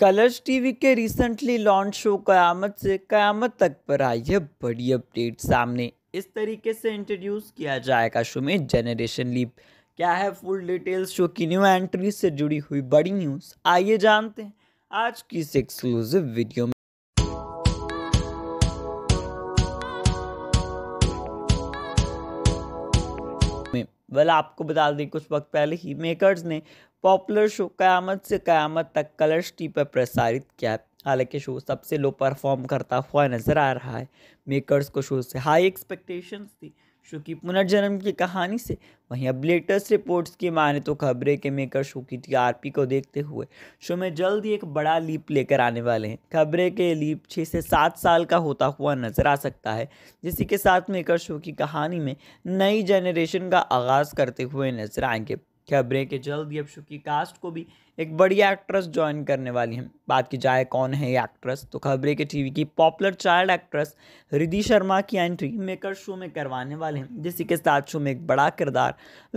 colours TV के recently launch show Qayamat Se क़यामत तक पर आई है बड़ी अपडेट सामने इस तरीके से इंट्रोड्यूस किया जाएगा शो में जनरेशन लीप क्या है फुल डिटेल्स शो की न्यू एंट्री से जुड़ी हुई बड़ी न्यूज़ आइए जानते हैं आज की इस एक्सक्लूसिव वीडियो में वेल आपको बता दें कुछ वक्त पहले ही मेकर्स ने पॉपुलर शो क़यामत से क़यामत तक कलर्स टी पर प्रसारित किया हालांकि शो सबसे लो परफॉर्म करता हुआ नज़र आ रहा है मेकर्स को शो से हाई एक्सपेक्टेशंस थी शो की पुनर्जन्म की कहानी से वहीं अब लेटेस्ट रिपोर्ट्स की माने तो खबरें के मेकर शो की टीआरपी को देखते हुए शो में जल्द ही एक बड़ा लीप लेकर आने वाले हैं खबरें के लीप छः से सात साल का होता हुआ नजर आ सकता है जिसी के साथ मेकर शो की कहानी में नई जनरेशन का आगाज़ करते हुए नजर आएंगे खबरें कि जल्द ही अब शुकी कास्ट को भी एक बड़ी एक्ट्रेस ज्वाइन करने वाली हैं बात की जाए कौन है ये एक्ट्रेस तो खबरें के टीवी की popular child actress Ridhi Sharma की एंट्री मेकर शो में करवाने वाले हैं जिसी के साथ शो में एक बड़ा किरदार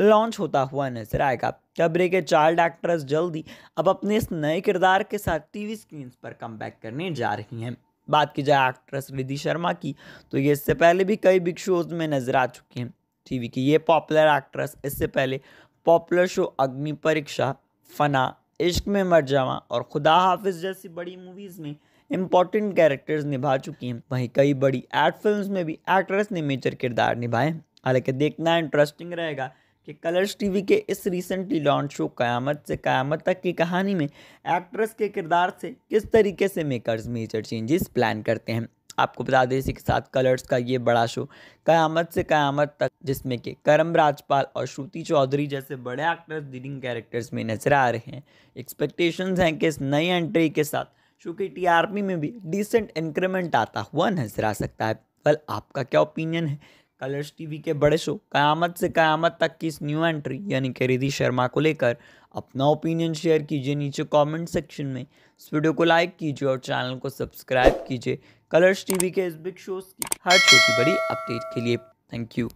लॉन्च होता हुआ नजर आएगा खबरें के चाइल्ड एक्ट्रेस जल्दी अब अपने इस नए किरदार के साथ टीवी स्क्रीन पर कम करने जा रही हैं बात की जाए एक्ट्रेस रिधि शर्मा की तो ये इससे पहले भी कई बिग शोज में नजर आ चुकी हैं टीवी की ये पॉपुलर एक्ट्रेस इससे पहले पॉपुलर शो अग्नि परीक्षा फना इश्क में मर जावा और खुदा हाफिज जैसी बड़ी मूवीज़ में इंपॉर्टेंट कैरेक्टर्स निभा चुकी हैं वहीं कई बड़ी एड फिल्म्स में भी एक्ट्रेस ने मेजर किरदार निभाए हालांकि देखना इंटरेस्टिंग रहेगा कि कलर्स टीवी के इस recently launch show Qayamat Se क़यामत तक की कहानी में एक्ट्रेस के किरदार से किस तरीके से मेकर्स मेजर चेंजेस प्लान करते हैं आपको बता दें इसी के साथ कलर्स का ये बड़ा शो क़यामत से क़यामत तक जिसमें कि करम राजपाल और श्रुति चौधरी जैसे बड़े एक्टर्स लीडिंग कैरेक्टर्स में नजर आ रहे हैं एक्सपेक्टेशंस हैं कि इस नई एंट्री के साथ चूँकि की टीआरपी में भी डिसेंट इंक्रीमेंट आता हुआ नजर आ सकता है वेल आपका क्या ओपिनियन है कलर्स टीवी के बड़े शो क़यामत से क़यामत तक की इस न्यू एंट्री यानी कि रिधि शर्मा को लेकर अपना ओपिनियन शेयर कीजिए नीचे कमेंट सेक्शन में इस वीडियो को लाइक कीजिए और चैनल को सब्सक्राइब कीजिए कलर्स टीवी के इस बिग शोज की हर छोटी बड़ी अपडेट के लिए थैंक यू